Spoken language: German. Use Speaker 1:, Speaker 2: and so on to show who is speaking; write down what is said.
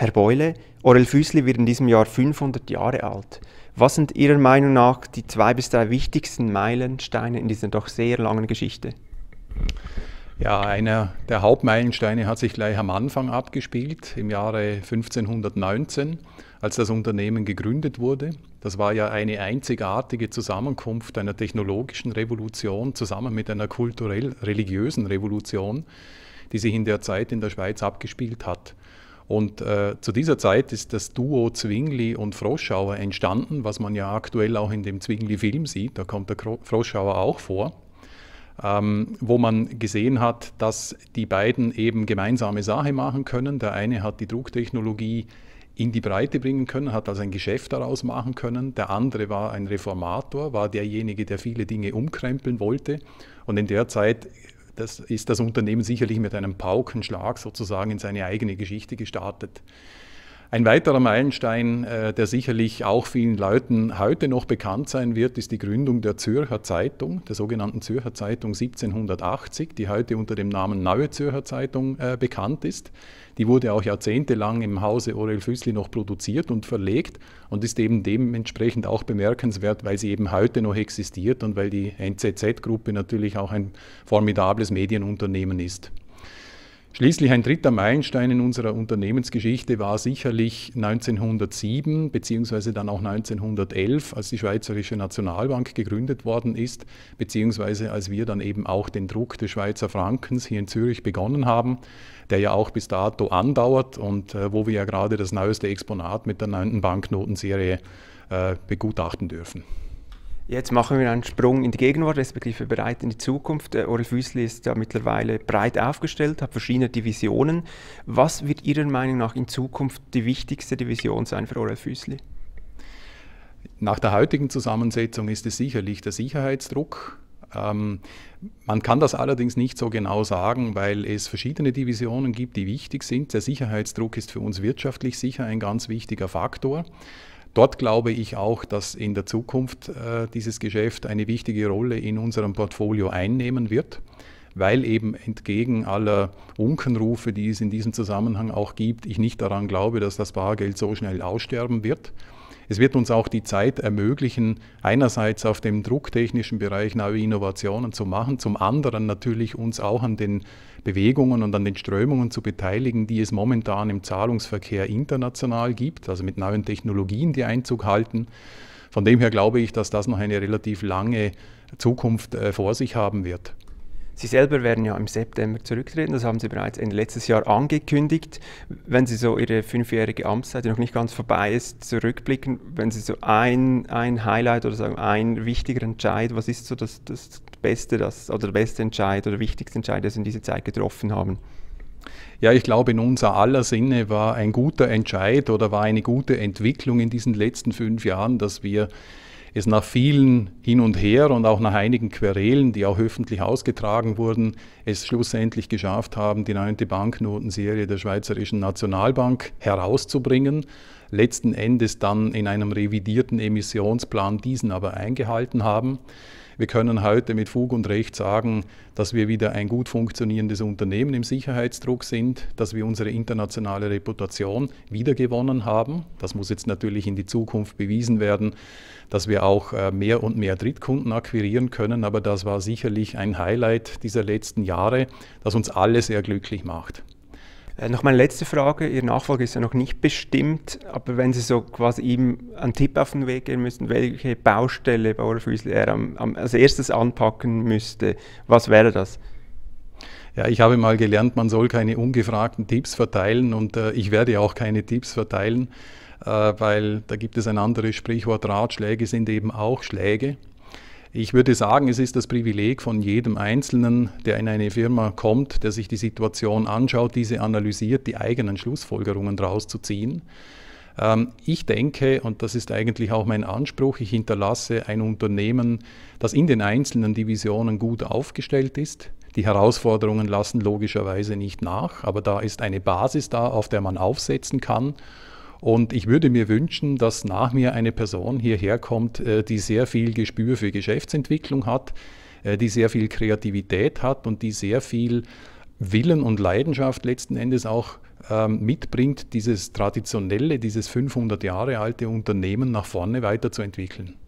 Speaker 1: Herr Beule, Orel Füßli wird in diesem Jahr 500 Jahre alt. Was sind Ihrer Meinung nach die zwei bis drei wichtigsten Meilensteine in dieser doch sehr langen Geschichte? Ja, einer der Hauptmeilensteine hat sich gleich am Anfang abgespielt, im Jahre
Speaker 2: 1519, als das Unternehmen gegründet wurde. Das war ja eine einzigartige Zusammenkunft einer technologischen Revolution zusammen mit einer kulturell-religiösen Revolution, die sich in der Zeit in der Schweiz abgespielt hat. Und äh, zu dieser Zeit ist das Duo Zwingli und Froschauer entstanden, was man ja aktuell auch in dem Zwingli-Film sieht. Da kommt der Froschauer auch vor. Ähm, wo man gesehen hat, dass die beiden eben gemeinsame Sache machen können. Der eine hat die Drucktechnologie in die Breite bringen können, hat also ein Geschäft daraus machen können. Der andere war ein Reformator, war derjenige, der viele Dinge umkrempeln wollte. Und in der Zeit das ist das Unternehmen sicherlich mit einem Paukenschlag sozusagen in seine eigene Geschichte gestartet. Ein weiterer Meilenstein, äh, der sicherlich auch vielen Leuten heute noch bekannt sein wird, ist die Gründung der Zürcher Zeitung, der sogenannten Zürcher Zeitung 1780, die heute unter dem Namen Neue Zürcher Zeitung äh, bekannt ist. Die wurde auch jahrzehntelang im Hause Orel Füssli noch produziert und verlegt und ist eben dementsprechend auch bemerkenswert, weil sie eben heute noch existiert und weil die NZZ-Gruppe natürlich auch ein formidables Medienunternehmen ist. Schließlich ein dritter Meilenstein in unserer Unternehmensgeschichte war sicherlich 1907 bzw. dann auch 1911, als die Schweizerische Nationalbank gegründet worden ist, bzw. als wir dann eben auch den Druck des Schweizer Frankens hier in Zürich begonnen haben, der ja auch bis dato andauert und äh, wo wir ja
Speaker 1: gerade das neueste Exponat mit der neunten Banknotenserie äh, begutachten dürfen. Jetzt machen wir einen Sprung in die Gegenwart, respektive bereit in die Zukunft. Äh, Orel Füßli ist ja mittlerweile breit aufgestellt, hat verschiedene Divisionen. Was wird Ihrer Meinung nach in Zukunft die wichtigste Division sein für Orel Füßli? Nach der heutigen
Speaker 2: Zusammensetzung ist es sicherlich der Sicherheitsdruck. Ähm, man kann das allerdings nicht so genau sagen, weil es verschiedene Divisionen gibt, die wichtig sind. Der Sicherheitsdruck ist für uns wirtschaftlich sicher ein ganz wichtiger Faktor dort glaube ich auch, dass in der Zukunft äh, dieses Geschäft eine wichtige Rolle in unserem Portfolio einnehmen wird, weil eben entgegen aller Unkenrufe, die es in diesem Zusammenhang auch gibt, ich nicht daran glaube, dass das Bargeld so schnell aussterben wird. Es wird uns auch die Zeit ermöglichen, einerseits auf dem drucktechnischen Bereich neue Innovationen zu machen, zum anderen natürlich uns auch an den Bewegungen und an den Strömungen zu beteiligen, die es momentan im Zahlungsverkehr international gibt, also mit neuen Technologien, die Einzug halten. Von dem her glaube ich, dass
Speaker 1: das noch eine relativ lange Zukunft äh, vor sich haben wird. Sie selber werden ja im September zurücktreten, das haben Sie bereits Ende letztes Jahr angekündigt. Wenn Sie so Ihre fünfjährige Amtszeit, die noch nicht ganz vorbei ist, zurückblicken, wenn Sie so ein, ein Highlight oder sagen ein wichtiger Entscheid, was ist so das, das Beste das, oder der beste Entscheid oder wichtigste Entscheid, das Sie in dieser Zeit getroffen haben? Ja, ich glaube, in unser aller Sinne war ein guter
Speaker 2: Entscheid oder war eine gute Entwicklung in diesen letzten fünf Jahren, dass wir es nach vielen Hin und Her und auch nach einigen Querelen, die auch öffentlich ausgetragen wurden, es schlussendlich geschafft haben, die neunte Banknotenserie der Schweizerischen Nationalbank herauszubringen letzten Endes dann in einem revidierten Emissionsplan diesen aber eingehalten haben. Wir können heute mit Fug und Recht sagen, dass wir wieder ein gut funktionierendes Unternehmen im Sicherheitsdruck sind, dass wir unsere internationale Reputation wiedergewonnen haben. Das muss jetzt natürlich in die Zukunft bewiesen werden, dass wir auch äh, mehr und mehr Drittkunden akquirieren können. Aber das war sicherlich ein Highlight dieser letzten
Speaker 1: Jahre, das uns alle sehr glücklich macht. Äh, noch meine letzte Frage. Ihr Nachfolger ist ja noch nicht bestimmt, aber wenn Sie so quasi ihm einen Tipp auf den Weg geben müssten, welche Baustelle bei Ohrfüßel er am, am, als erstes anpacken müsste, was wäre das?
Speaker 2: Ja, ich habe mal gelernt, man soll keine ungefragten Tipps verteilen und äh, ich werde auch keine Tipps verteilen, äh, weil da gibt es ein anderes Sprichwort, Ratschläge sind eben auch Schläge. Ich würde sagen, es ist das Privileg von jedem Einzelnen, der in eine Firma kommt, der sich die Situation anschaut, diese analysiert, die eigenen Schlussfolgerungen daraus zu ziehen. Ähm, ich denke, und das ist eigentlich auch mein Anspruch, ich hinterlasse ein Unternehmen, das in den einzelnen Divisionen gut aufgestellt ist. Die Herausforderungen lassen logischerweise nicht nach, aber da ist eine Basis da, auf der man aufsetzen kann. Und ich würde mir wünschen, dass nach mir eine Person hierher kommt, äh, die sehr viel Gespür für Geschäftsentwicklung hat, äh, die sehr viel Kreativität hat und die sehr viel Willen und Leidenschaft letzten Endes auch ähm, mitbringt, dieses traditionelle, dieses 500 Jahre alte Unternehmen nach vorne weiterzuentwickeln.